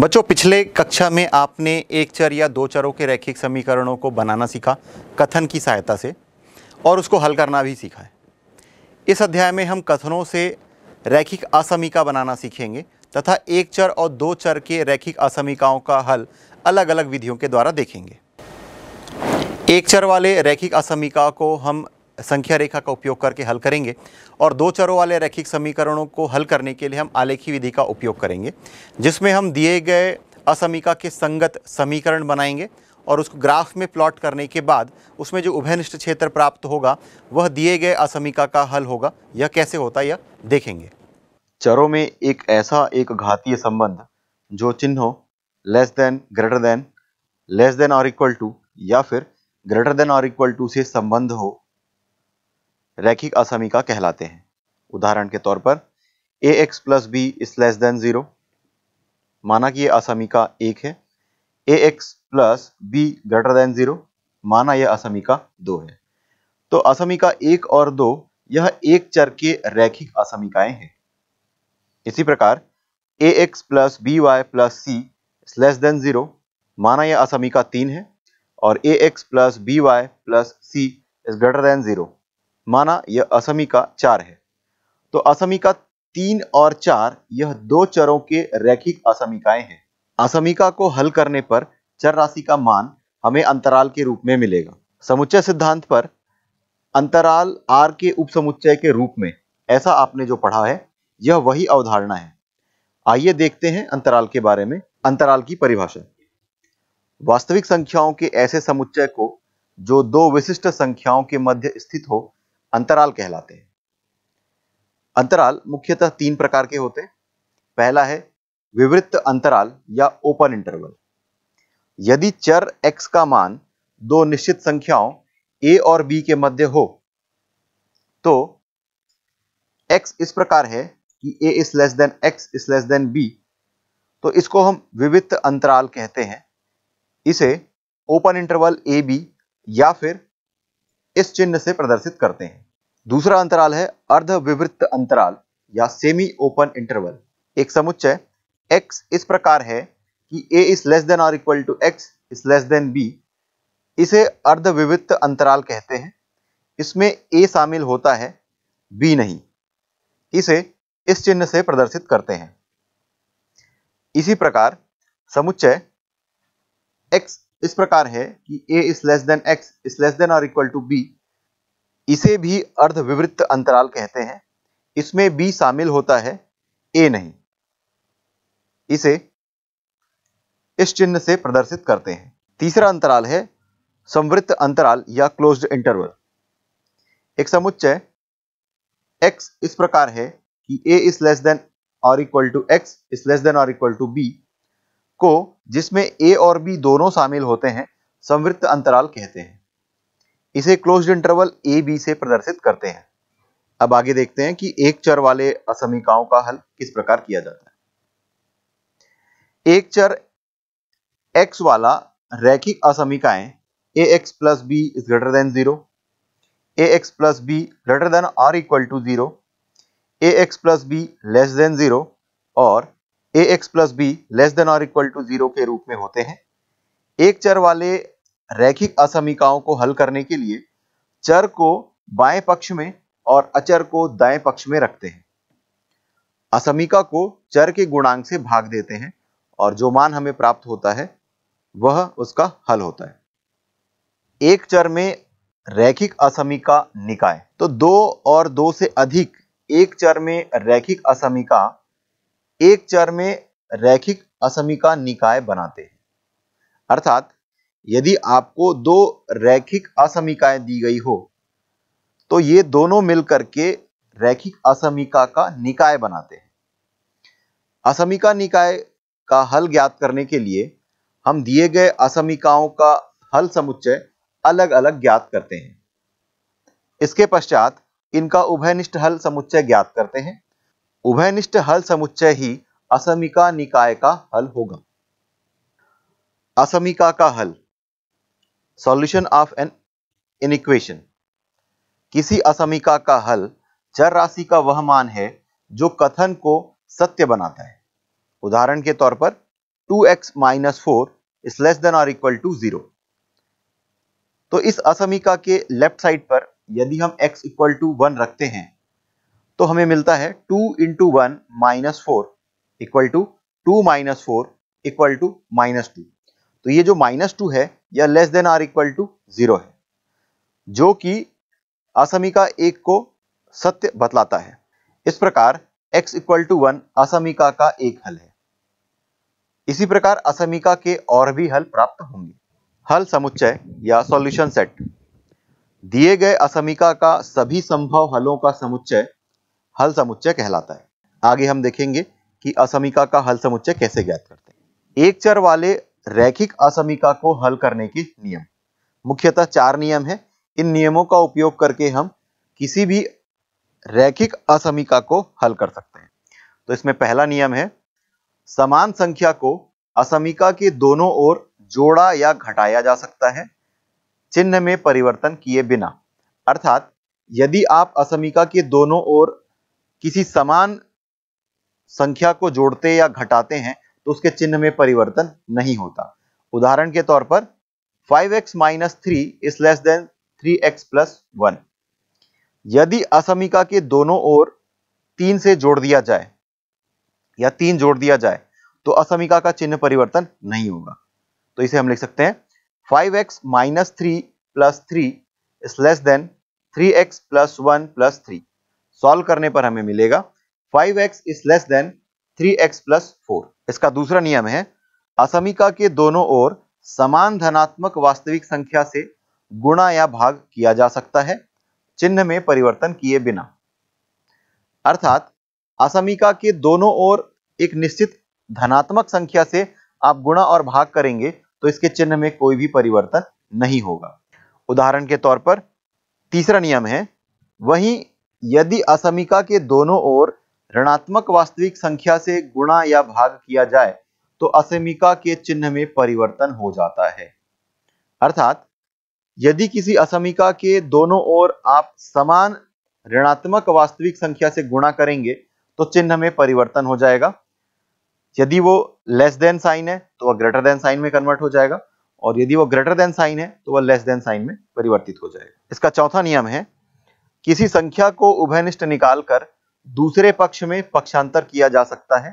बच्चों पिछले कक्षा में आपने एक चर या दो चरों के रैखिक समीकरणों को बनाना सीखा कथन की सहायता से और उसको हल करना भी सीखा है इस अध्याय में हम कथनों से रैखिक असमिका बनाना सीखेंगे तथा एक चर और दो चर के रैखिक असमिकाओं का हल अलग अलग विधियों के द्वारा देखेंगे एक चर वाले रैखिक असमिका को हम संख्या रेखा का उपयोग करके हल करेंगे और दो चरों वाले रैखिक समीकरणों को हल करने के लिए हम आलेखी विधि का उपयोग करेंगे जिसमें हम दिए गए असमिका के संगत समीकरण बनाएंगे और उसको ग्राफ में प्लॉट करने के बाद उसमें जो उभयनिष्ठ क्षेत्र प्राप्त होगा वह दिए गए असमिका का हल होगा यह कैसे होता है यह देखेंगे चरों में एक ऐसा एक घातीय संबंध जो चिन्हों less than greater than less than और इक्वल टू या फिर ग्रेटर देन और इक्वल टू से संबंध हो रैखिक असमिका कहलाते हैं उदाहरण के तौर पर a x plus b is less than zero माना कि यह असमिका एक है a x plus b greater than zero माना यह असमीका दो है तो असमीका एक और दो यह एक चर के रैखिक असमिकाएं हैं इसी प्रकार a x plus b y plus c less than zero माना यह असमिका तीन है और a x plus b y plus c is greater than zero माना यह असमी का चार है तो असमी का तीन और चार यह दो चरों के रैखिक असमिकाएं हैं असमिका को हल करने पर चर राशि का मान हमें अंतराल के रूप में मिलेगा समुच्चय सिद्धांत पर अंतराल आर के उपसमुच्चय के रूप में ऐसा आपने जो पढ़ा है यह वही अवधारणा है आइए देखते हैं अंतराल के बारे में अंतराल की परिभाषा वास्तविक संख्याओं के ऐसे समुच्चय को जो दो विशिष्ट संख्याओं के मध्य स्थित हो अंतराल कहलाते हैं अंतराल मुख्यतः तीन प्रकार के होते हैं पहला है विवृत्त अंतराल या ओपन इंटरवल यदि चर x का मान दो निश्चित संख्याओं a और b के मध्य हो तो x इस प्रकार है कि a is less than x is less than b तो इसको हम विवृत्त अंतराल कहते हैं इसे ओपन इंटरवल ए बी या फिर इस चिन्ह से प्रदर्शित करते हैं दूसरा अंतराल है अर्धविवृत्त अंतराल या सेमी ओपन इंटरवल एक समुच्चय x इस प्रकार है कि a इज लेस देन और equal to x is less than b इसे अर्धविवृत्त अंतराल कहते हैं इसमें a शामिल होता है b नहीं इसे इस चिन्ह से प्रदर्शित करते हैं इसी प्रकार समुच्चय x इस प्रकार है कि a is less than x is less than और इक्वल टू b इसे भी अर्ध विवृत्त अंतराल कहते हैं इसमें b शामिल होता है a नहीं इसे इस चिन्ह से प्रदर्शित करते हैं तीसरा अंतराल है संवृत्त अंतराल या क्लोज्ड इंटरवल एक समुच्चय x इस प्रकार है कि a इज लेस देन और equal to x is less than और इक्वल टू बी को जिसमें ए और बी दोनों शामिल होते हैं संवृत्त अंतराल कहते हैं इसे क्लोज इंटरवल ए बी से प्रदर्शित करते हैं अब आगे देखते हैं कि एक चर वाले असमिकाओं का हल किस प्रकार किया जाता है एक चर एक्स वाला रैखिक असमिकाएं a x plus b is greater than zero a x plus b greater than or equal to zero a x plus b less than zero और a x plus b less than और equal to zero के रूप में होते हैं एक चर वाले रैखिक असमिकाओं को हल करने के लिए चर को बाएं पक्ष में और अचर को दाएं पक्ष में रखते हैं असमिका को चर के गुणांक से भाग देते हैं और जो मान हमें प्राप्त होता है वह उसका हल होता है एक चर में रैखिक असमिका निकाय तो दो और दो से अधिक एक चर में रैखिक असमिका एक चर में रैखिक असमिका निकाय बनाते हैं अर्थात यदि आपको दो रैखिक असमिकाएं दी गई हो तो ये दोनों मिलकर के रैखिक असमिका का निकाय बनाते हैं असमिका निकाय का हल ज्ञात करने के लिए हम दिए गए असमिकाओं का हल समुच्चय अलग अलग ज्ञात करते हैं इसके पश्चात इनका उभयनिष्ठ हल समुच्चय ज्ञात करते हैं उभयनिष्ठ हल समुच्चय ही असमिका निकाय का हल होगा असमिका का हल solution of an inequation किसी असमिका का हल चर राशि का वह मान है जो कथन को सत्य बनाता है उदाहरण के तौर पर 2x x minus four is less than और इक्वल टू जीरो तो इस असमिका के लेफ्ट साइड पर यदि हम x इक्वल टू वन रखते हैं तो हमें मिलता है two into one minus four equal to two minus four equal to minus two तो ये जो माइनस टू है यह less than or equal to zero है जो कि असमिका एक को सत्य बतलाता है इस प्रकार x इक्वल टू वन असमिका का एक हल है इसी प्रकार असमिका के और भी हल प्राप्त होंगे हल समुच्चय या सॉल्यूशन सेट दिए गए असमिका का सभी संभव हलों का समुच्चय हल समुच्चय कहलाता है आगे हम देखेंगे कि असमिका का हल समुच्चय कैसे ज्ञात करते हैं एक चर वाले रैखिक असमिका को हल करने के नियम मुख्यतः चार नियम है इन नियमों का उपयोग करके हम किसी भी रैखिक असमिका को हल कर सकते हैं तो इसमें पहला नियम है समान संख्या को असमिका के दोनों ओर जोड़ा या घटाया जा सकता है चिन्ह में परिवर्तन किए बिना अर्थात यदि आप असमिका के दोनों ओर किसी समान संख्या को जोड़ते या घटाते हैं तो उसके चिन्ह में परिवर्तन नहीं होता उदाहरण के तौर पर 5x x minus three is less than three x plus one यदि असमिका के दोनों ओर तीन से जोड़ दिया जाए या तीन जोड़ दिया जाए तो असमिका का चिन्ह परिवर्तन नहीं होगा तो इसे हम लिख सकते हैं 5x x minus three plus three is less than three x plus one plus three solve करने पर हमें मिलेगा 5x is less than x plus four इसका दूसरा नियम है असमिका के दोनों ओर समान धनात्मक वास्तविक संख्या से गुणा या भाग किया जा सकता है चिन्ह में परिवर्तन किए बिना अर्थात असमिका के दोनों ओर एक निश्चित धनात्मक संख्या से आप गुणा और भाग करेंगे तो इसके चिन्ह में कोई भी परिवर्तन नहीं होगा उदाहरण के तौर पर तीसरा नियम है वहीं यदि असमिका के दोनों ओर ऋणात्मक वास्तविक संख्या से गुणा या भाग किया जाए तो असमिका के चिन्ह में परिवर्तन हो जाता है अर्थात यदि किसी असमिका के दोनों ओर आप समान ऋणात्मक वास्तविक संख्या से गुणा करेंगे तो चिन्ह में परिवर्तन हो जाएगा यदि वो लेस देन साइन है तो वह ग्रेटर देन साइन में कन्वर्ट हो जाएगा और यदि वो ग्रेटर देन साइन है तो वह लेस देन साइन में परिवर्तित हो जाएगा इसका चौथा नियम है किसी संख्या को उभयनिष्ठ निकालकर दूसरे पक्ष में पक्षांतर किया जा सकता है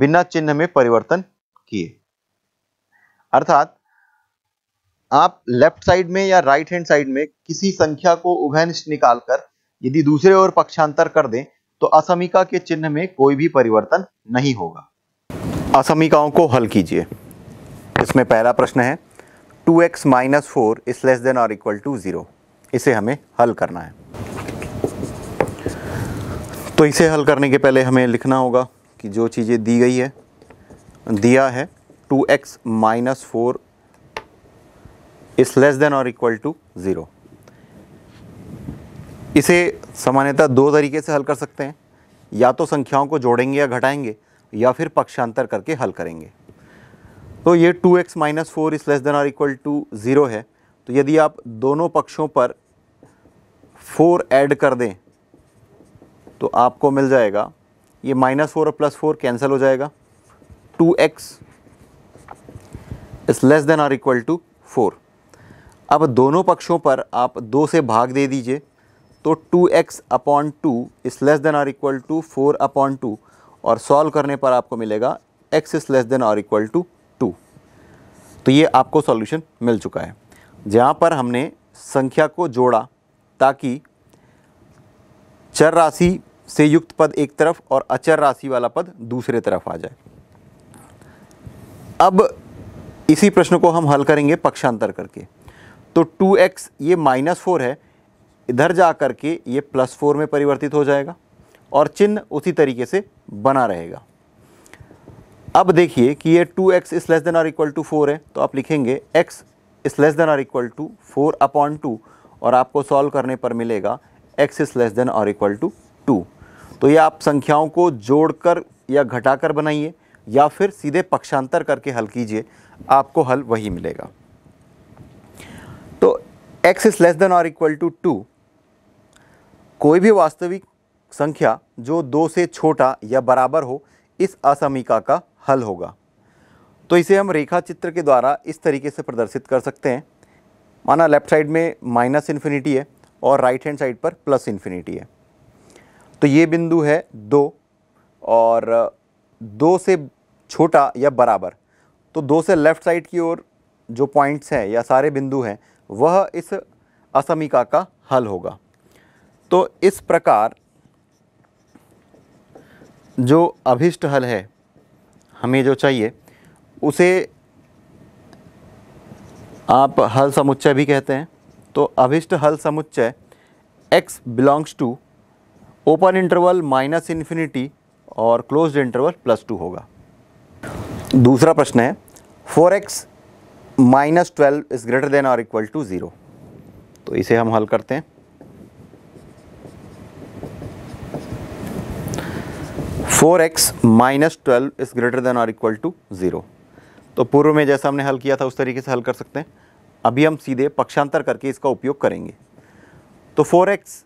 बिना चिन्ह में परिवर्तन किए अर्थात आप लेफ्ट साइड में या राइट हैंड साइड में किसी संख्या को उभयनिष्ठ निकालकर यदि दूसरे ओर पक्षांतर कर दें तो असमिका के चिन्ह में कोई भी परिवर्तन नहीं होगा असमिकाओं को हल कीजिए इसमें पहला प्रश्न है two x minus four is less than और इक्वल टू जीरो इसे हमें हल करना है तो इसे हल करने के पहले हमें लिखना होगा कि जो चीज़ें दी गई है दिया है two x minus four is less than और इक्वल टू ज़ीरो इसे सामान्यतः दो तरीके से हल कर सकते हैं या तो संख्याओं को जोड़ेंगे या घटाएंगे या फिर पक्षांतर करके हल करेंगे तो ये two x minus four is less than और इक्वल टू ज़ीरो है तो यदि आप दोनों पक्षों पर फोर ऐड कर दें तो आपको मिल जाएगा ये माइनस फोर और प्लस फोर कैंसिल हो जाएगा two x is less than or equal to four अब दोनों पक्षों पर आप दो से भाग दे दीजिए तो two x upon two is less than or equal to four upon two और सॉल्व करने पर आपको मिलेगा x is less than or equal to two तो ये आपको सॉल्यूशन मिल चुका है जहाँ पर हमने संख्या को जोड़ा ताकि चर राशि से युक्त पद एक तरफ और अचर राशि वाला पद दूसरे तरफ आ जाए अब इसी प्रश्न को हम हल करेंगे पक्षांतर करके तो 2x ये माइनस फोर है इधर जा करके के ये प्लस फोर में परिवर्तित हो जाएगा और चिन्ह उसी तरीके से बना रहेगा अब देखिए कि ये 2x x is less than or equal to four है तो आप लिखेंगे x is less than or equal to four upon two और आपको सॉल्व करने पर मिलेगा एक्स इज़ लेस देन और इक्वल टू टू तो ये आप संख्याओं को जोड़कर या घटाकर बनाइए या फिर सीधे पक्षांतर करके हल कीजिए आपको हल वही मिलेगा तो x इज़ लेस देन और इक्वल टू टू कोई भी वास्तविक संख्या जो दो से छोटा या बराबर हो इस असमिका का हल होगा तो इसे हम रेखा चित्र के द्वारा इस तरीके से प्रदर्शित कर सकते हैं माना लेफ्ट साइड में माइनस इन्फिनिटी है और राइट हैंड साइड पर प्लस इन्फिनिटी है तो ये बिंदु है दो और दो से छोटा या बराबर तो दो से लेफ्ट साइड की ओर जो पॉइंट्स हैं या सारे बिंदु हैं वह इस असमिका का हल होगा तो इस प्रकार जो अभिष्ट हल है हमें जो चाहिए उसे आप हल समुच्चय भी कहते हैं तो अभिष्ट हल समुच्चय x belongs to open interval minus infinity और क्लोज इंटरवल प्लस टू होगा दूसरा प्रश्न है four x minus twelve is greater than और इक्वल टू ज़ीरो तो इसे हम हल करते हैं four x minus twelve is greater than और इक्वल टू ज़ीरो तो पूर्व में जैसा हमने हल किया था उस तरीके से हल कर सकते हैं अभी हम सीधे पक्षांतर करके इसका उपयोग करेंगे तो four x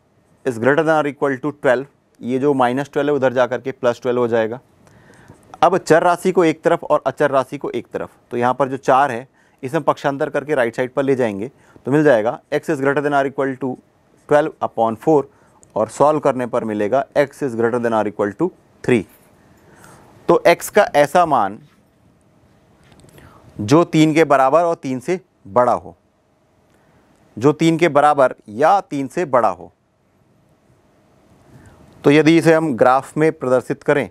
is greater than और इक्वल टू ट्वेल्व ये जो माइनस ट्वेल्व है उधर जा करके प्लस ट्वेल्व हो जाएगा अब चर राशि को एक तरफ और अचर राशि को एक तरफ तो यहाँ पर जो चार है इसे हम पक्षांतर करके राइट साइड पर ले जाएंगे तो मिल जाएगा x is greater than or equal to twelve upon four और सॉल्व करने पर मिलेगा x is greater than or equal to three तो एक्स का ऐसा मान जो तीन के बराबर और तीन से बड़ा हो जो तीन के बराबर या तीन से बड़ा हो तो यदि इसे हम ग्राफ में प्रदर्शित करें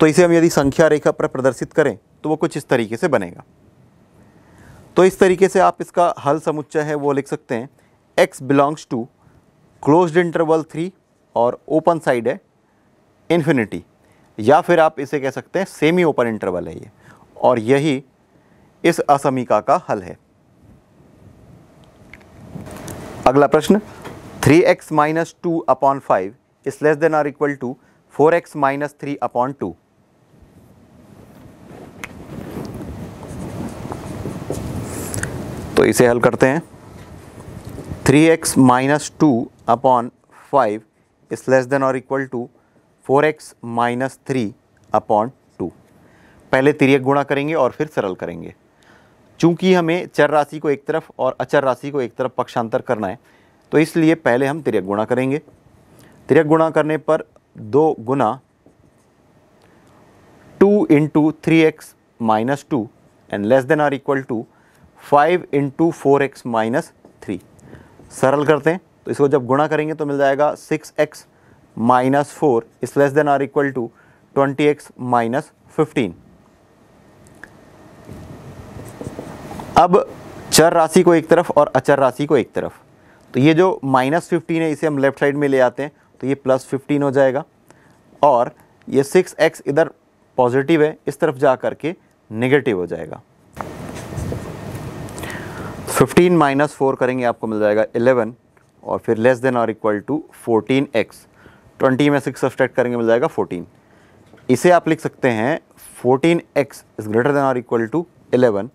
तो इसे हम यदि संख्या रेखा पर प्रदर्शित करें तो वो कुछ इस तरीके से बनेगा तो इस तरीके से आप इसका हल समुच्चय है वो लिख सकते हैं x belongs to closed interval three और ओपन साइड है इन्फिनिटी या फिर आप इसे कह सकते हैं सेमी ओपन इंटरवल है ये और यही इस असमीका का हल है अगला प्रश्न 3x x minus two upon five is less than or equal to four x minus three upon two तो इसे हल करते हैं 3x x minus two upon five is less than और equal to four x minus three upon two पहले तिरक गुणा करेंगे और फिर सरल करेंगे चूंकि हमें चर राशि को एक तरफ और अचर राशि को एक तरफ पक्षांतर करना है तो इसलिए पहले हम तिरक गुणा करेंगे तिरक गुणा करने पर दो गुना two into three x minus two and less than or equal to five into four x minus three सरल करते हैं तो इसको जब गुणा करेंगे तो मिल जाएगा six x minus four is less than or equal to twenty x minus fifteen अब चर राशि को एक तरफ और अचर राशि को एक तरफ तो ये जो माइनस फिफ्टीन है इसे हम लेफ्ट साइड में ले आते हैं तो ये प्लस फिफ्टीन हो जाएगा और ये सिक्स एक्स इधर पॉजिटिव है इस तरफ जा करके नेगेटिव हो जाएगा फिफ्टीन माइनस फोर करेंगे आपको मिल जाएगा इलेवन और फिर लेस देन और equal to fourteen x twenty में सिक्स सब्सट्रैक्ट करेंगे मिल जाएगा फोर्टीन इसे आप लिख सकते हैं fourteen x is greater than और इक्वल टू एलेवन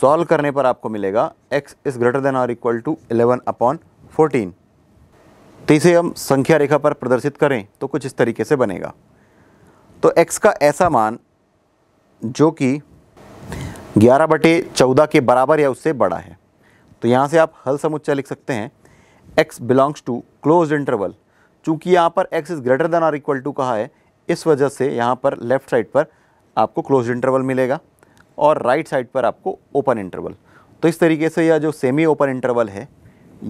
सॉल्व करने पर आपको मिलेगा x इज ग्रेटर देन और equal to eleven upon fourteen तो इसे हम संख्या रेखा पर प्रदर्शित करें तो कुछ इस तरीके से बनेगा तो x का ऐसा मान जो कि 11 बटे चौदह के बराबर या उससे बड़ा है तो यहाँ से आप हल समुच्चय लिख सकते हैं x belongs to close interval चूंकि यहाँ पर एक्स इज़ ग्रेटर देन और इक्वल टू कहा है इस वजह से यहाँ पर लेफ्ट साइड पर आपको क्लोज इंटरवल मिलेगा और राइट right साइड पर आपको ओपन इंटरवल तो इस तरीके से यह जो सेमी ओपन इंटरवल है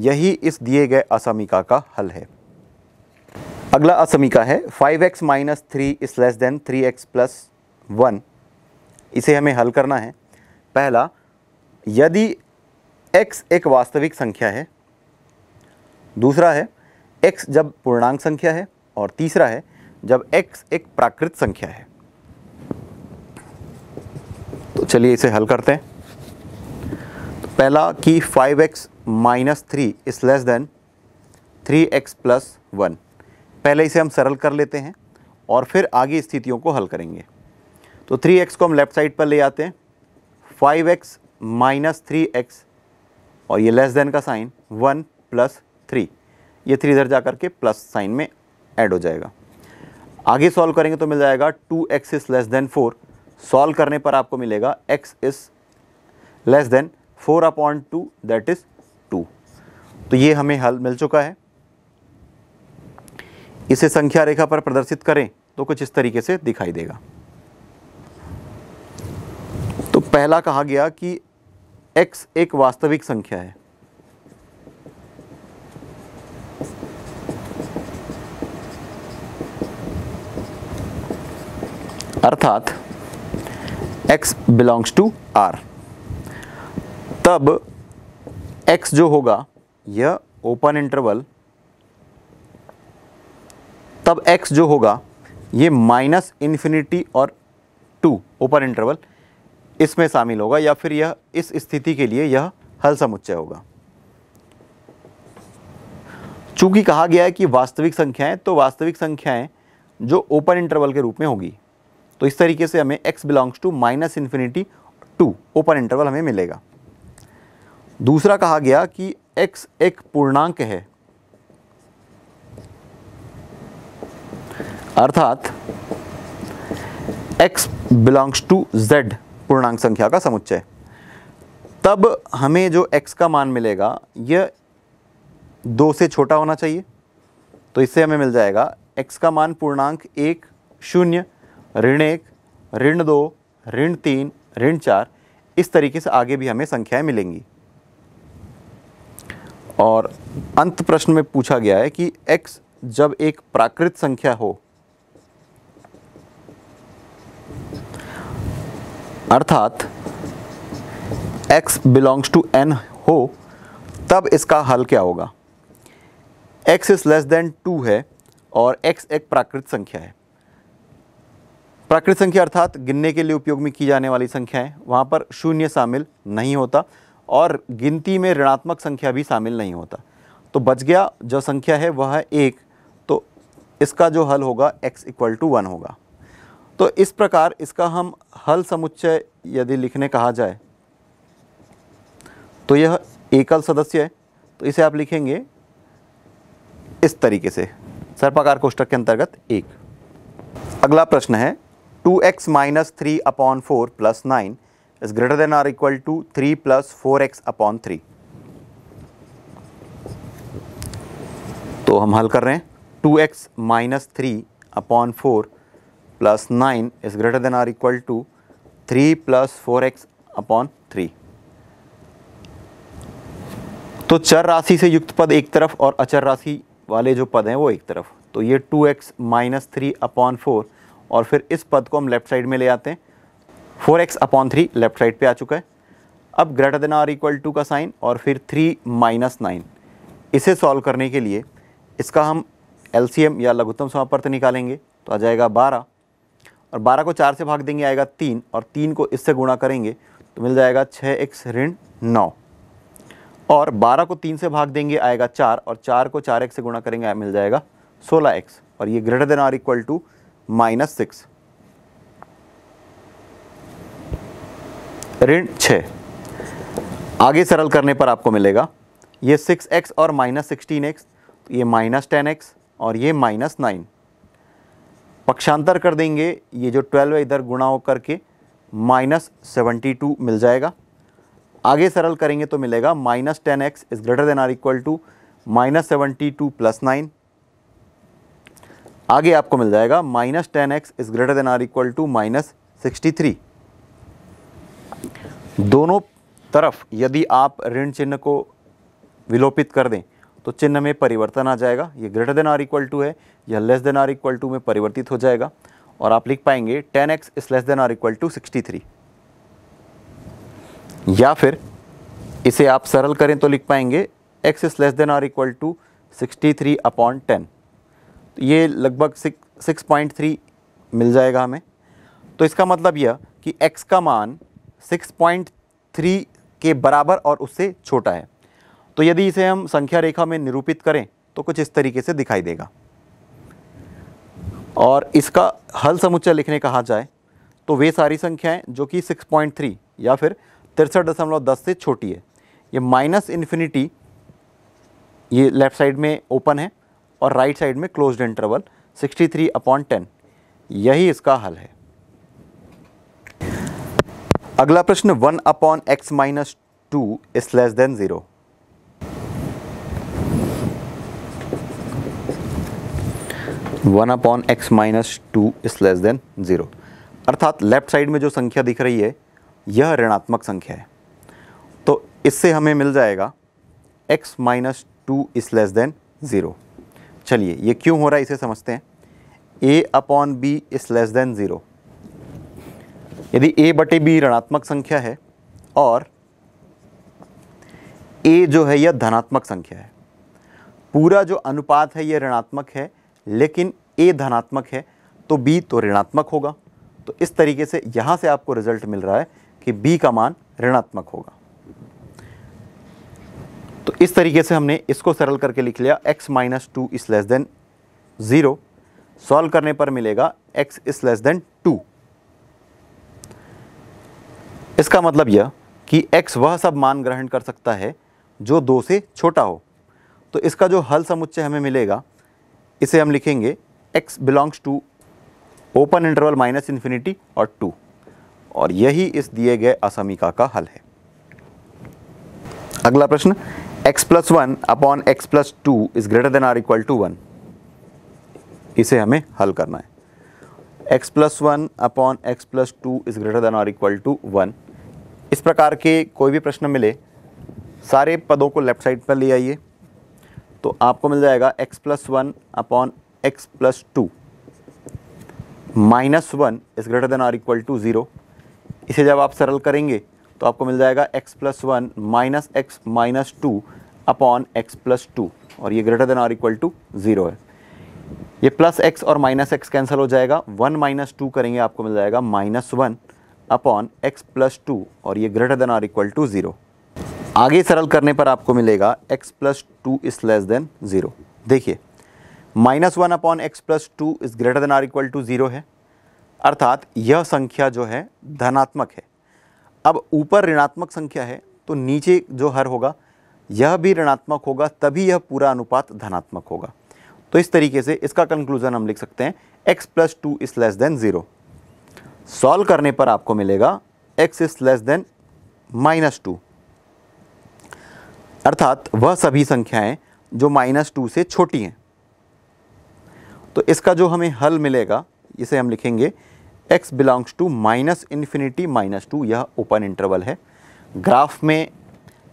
यही इस दिए गए असमिका का हल है अगला असमिका है 5x x minus three is less than three x plus one इसे हमें हल करना है पहला यदि x एक वास्तविक संख्या है दूसरा है एक्स जब पूर्णांक संख्या है और तीसरा है जब एक्स एक प्राकृत संख्या है तो चलिए इसे हल करते हैं तो पहला कि 5x x minus three is less than three x plus one पहले इसे हम सरल कर लेते हैं और फिर आगे स्थितियों को हल करेंगे तो 3x को हम लेफ्ट साइड पर ले आते हैं 5x एक्स माइनस थ्री और ये लेस देन का साइन वन प्लस थ्री ये थ्री इधर जा करके प्लस साइन में ऐड हो जाएगा आगे सॉल्व करेंगे तो मिल जाएगा two x is less than four solve करने पर आपको मिलेगा x is less than four upon two that is two तो ये हमें हल मिल चुका है इसे संख्या रेखा पर प्रदर्शित करें तो कुछ इस तरीके से दिखाई देगा तो पहला कहा गया कि x एक वास्तविक संख्या है अर्थात x बिलोंग्स टू R तब x जो होगा यह ओपन इंटरवल तब x जो होगा ये माइनस इन्फिनिटी और टू ओपन इंटरवल इसमें शामिल होगा या फिर यह इस स्थिति के लिए यह हल समुच्चय होगा चूंकि कहा गया है कि वास्तविक संख्याएं तो वास्तविक संख्याएं जो ओपन इंटरवल के रूप में होगी तो इस तरीके से हमें x belongs to minus infinity two open interval हमें मिलेगा दूसरा कहा गया कि एक्स एक पूर्णांक है अर्थात x बिलोंग्स टू z पूर्णांक संख्या का समुच्चय तब हमें जो x का मान मिलेगा यह दो से छोटा होना चाहिए तो इससे हमें मिल जाएगा x का मान पूर्णांक एक शून्य ऋण एक ऋण दो ऋण तीन ऋण चार इस तरीके से आगे भी हमें संख्याएं मिलेंगी और अंत प्रश्न में पूछा गया है कि x जब एक प्राकृत संख्या हो अर्थात x बिलोंग्स टू n हो तब इसका हल क्या होगा x is less than two है और x एक प्राकृत संख्या है प्राकृतिक संख्या अर्थात गिनने के लिए उपयोग में की जाने वाली संख्याएं वहाँ पर शून्य शामिल नहीं होता और गिनती में ऋणात्मक संख्या भी शामिल नहीं होता तो बच गया जो संख्या है वह है एक तो इसका जो हल होगा x इक्वल टू वन होगा तो इस प्रकार इसका हम हल समुच्चय यदि लिखने कहा जाए तो यह एकल सदस्य है तो इसे आप लिखेंगे इस तरीके से सर्पाकार कोष्टक के अंतर्गत एक अगला प्रश्न है two minus three upon four plus nine is greater than or equal to three plus four x upon three तो हम हल कर रहे हैं two x minus three upon four plus nine is greater than or equal to three plus four x upon three तो चर राशि से युक्त पद एक तरफ और अचर राशि वाले जो पद हैं वो एक तरफ तो ये two x minus three upon four और फिर इस पद को हम लेफ्ट साइड में ले आते हैं four x upon three left side पर आ चुका है अब greater than or equal to का साइन और फिर थ्री माइनस नाइन इसे सॉल्व करने के लिए इसका हम एल या लघुत्तम समापर्त निकालेंगे तो आ जाएगा बारह और बारह को चार से भाग देंगे आएगा तीन और तीन को इससे गुणा करेंगे तो मिल जाएगा छः एक्स ऋण नौ और बारह को तीन से भाग देंगे आएगा चार और चार को चार एक्स से गुणा करेंगे मिल जाएगा सोलह एक्स और ये greater than or equal to minus six ऋण छ आगे सरल करने पर आपको मिलेगा ये सिक्स एक्स और माइनस सिक्सटीन एक्स ये माइनस टेन एक्स और ये माइनस नाइन पक्षांतर कर देंगे ये जो ट्वेल्व है इधर गुणा होकर के माइनस सेवेंटी टू मिल जाएगा आगे सरल करेंगे तो मिलेगा minus ten x is greater than or equal to minus seventy two plus nine आगे आपको मिल जाएगा minus ten x is greater than or equal to minus sixty three दोनों तरफ यदि आप ऋण चिन्ह को विलोपित कर दें तो चिन्ह में परिवर्तन आ जाएगा ये greater than or equal to है यह less than or equal to में परिवर्तित हो जाएगा और आप लिख पाएंगे ten x is less than or equal to sixty three या फिर इसे आप सरल करें तो लिख पाएंगे x is less than or equal to sixty three upon ten ये लगभग सिक्स सिक्स पॉइंट थ्री मिल जाएगा हमें तो इसका मतलब यह कि x का मान सिक्स पॉइंट थ्री के बराबर और उससे छोटा है तो यदि इसे हम संख्या रेखा में निरूपित करें तो कुछ इस तरीके से दिखाई देगा और इसका हल समुच्चय लिखने कहा जाए तो वे सारी संख्याएं जो कि 6.3 या फिर तिरसठ दशमलव दस से छोटी है ये माइनस इन्फिनिटी ये लेफ़्ट साइड में ओपन है और राइट साइड में close interval 63 three upon ten यही इसका हल है अगला प्रश्न one upon x minus two is less than zero one upon x minus two is less than zero अर्थात लेफ्ट साइड में जो संख्या दिख रही है यह ऋणात्मक संख्या है तो इससे हमें मिल जाएगा x minus two is less than zero चलिए ये क्यों हो रहा है इसे समझते हैं A upon B is less than zero यदि ए बटे बी ऋणात्मक संख्या है और ए जो है यह धनात्मक संख्या है पूरा जो अनुपात है यह ऋणात्मक है लेकिन ए धनात्मक है तो बी तो ऋणात्मक होगा तो इस तरीके से यहाँ से आपको रिजल्ट मिल रहा है कि बी का मान ऋणात्मक होगा तो इस तरीके से हमने इसको सरल करके लिख लिया x minus two is less than zero solve करने पर मिलेगा x is less than to इसका मतलब यह कि x वह सब मान ग्रहण कर सकता है जो दो से छोटा हो तो इसका जो हल समुच्चय हमें मिलेगा इसे हम लिखेंगे x belongs to open interval minus infinity और टू और यही इस दिए गए असमीका का हल है अगला प्रश्न x plus one upon x plus two is greater than or equal to one इसे हमें हल करना है x plus one upon x plus two is greater than or equal to one इस प्रकार के कोई भी प्रश्न मिले सारे पदों को लेफ्ट साइड पर ले आइए तो आपको मिल जाएगा x plus one upon x plus two minus one is greater than or equal to zero इसे जब आप सरल करेंगे तो आपको मिल जाएगा x plus one minus x minus two upon x plus two और ये ग्रेटर देन और इक्वल टू ज़ीरो है ये प्लस एक्स और माइनस एक्स कैंसिल हो जाएगा वन माइनस टू करेंगे आपको मिल जाएगा minus one upon x plus two और ये ग्रेटर देन और इक्वल टू ज़ीरो आगे सरल करने पर आपको मिलेगा x plus two is less than zero देखिए minus one upon x plus two is greater than or equal to zero है अर्थात यह संख्या जो है धनात्मक है अब ऊपर ऋणात्मक संख्या है तो नीचे जो हर होगा यह भी ऋणात्मक होगा तभी यह पूरा अनुपात धनात्मक होगा तो इस तरीके से इसका कंक्लूजन हम लिख सकते हैं x plus two is less than zero solve करने पर आपको मिलेगा x is less than minus two अर्थात वह सभी संख्याएं जो माइनस टू से छोटी हैं तो इसका जो हमें हल मिलेगा इसे हम लिखेंगे x belongs to minus infinity minus two यह ओपन इंटरवल है ग्राफ में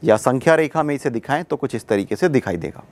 या संख्या रेखा में इसे दिखाएं तो कुछ इस तरीके से दिखाई देगा